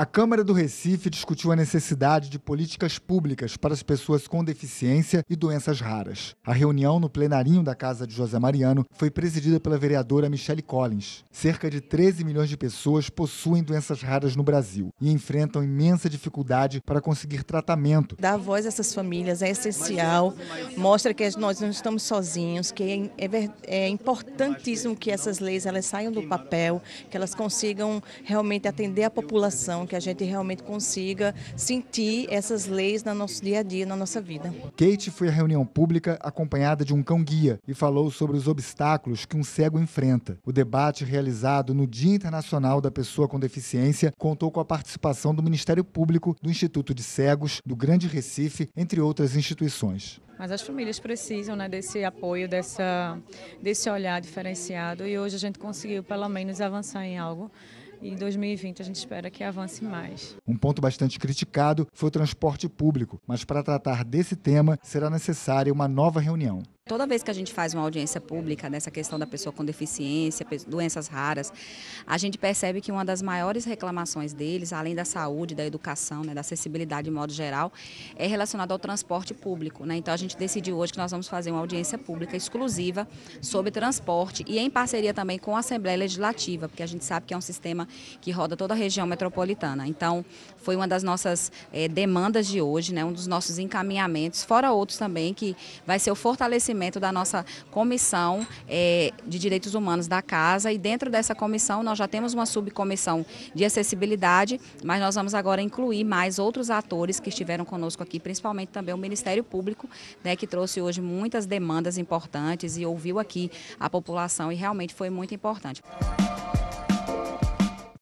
A Câmara do Recife discutiu a necessidade de políticas públicas para as pessoas com deficiência e doenças raras. A reunião no plenarinho da Casa de José Mariano foi presidida pela vereadora Michelle Collins. Cerca de 13 milhões de pessoas possuem doenças raras no Brasil e enfrentam imensa dificuldade para conseguir tratamento. Dar voz a essas famílias é essencial, mostra que nós não estamos sozinhos, que é, é, é importantíssimo que essas leis elas saiam do papel, que elas consigam realmente atender a população que a gente realmente consiga sentir essas leis no nosso dia a dia, na nossa vida. Kate foi à reunião pública acompanhada de um cão-guia e falou sobre os obstáculos que um cego enfrenta. O debate realizado no Dia Internacional da Pessoa com Deficiência contou com a participação do Ministério Público, do Instituto de Cegos, do Grande Recife, entre outras instituições. Mas as famílias precisam né, desse apoio, dessa, desse olhar diferenciado e hoje a gente conseguiu pelo menos avançar em algo e em 2020 a gente espera que avance mais. Um ponto bastante criticado foi o transporte público, mas para tratar desse tema será necessária uma nova reunião. Toda vez que a gente faz uma audiência pública nessa questão da pessoa com deficiência, doenças raras, a gente percebe que uma das maiores reclamações deles, além da saúde, da educação, né, da acessibilidade de modo geral, é relacionada ao transporte público. Né? Então a gente decidiu hoje que nós vamos fazer uma audiência pública exclusiva sobre transporte e em parceria também com a Assembleia Legislativa, porque a gente sabe que é um sistema que roda toda a região metropolitana. Então foi uma das nossas é, demandas de hoje, né, um dos nossos encaminhamentos, fora outros também, que vai ser o fortalecimento da nossa Comissão é, de Direitos Humanos da Casa e dentro dessa comissão nós já temos uma subcomissão de acessibilidade, mas nós vamos agora incluir mais outros atores que estiveram conosco aqui, principalmente também o Ministério Público, né, que trouxe hoje muitas demandas importantes e ouviu aqui a população e realmente foi muito importante.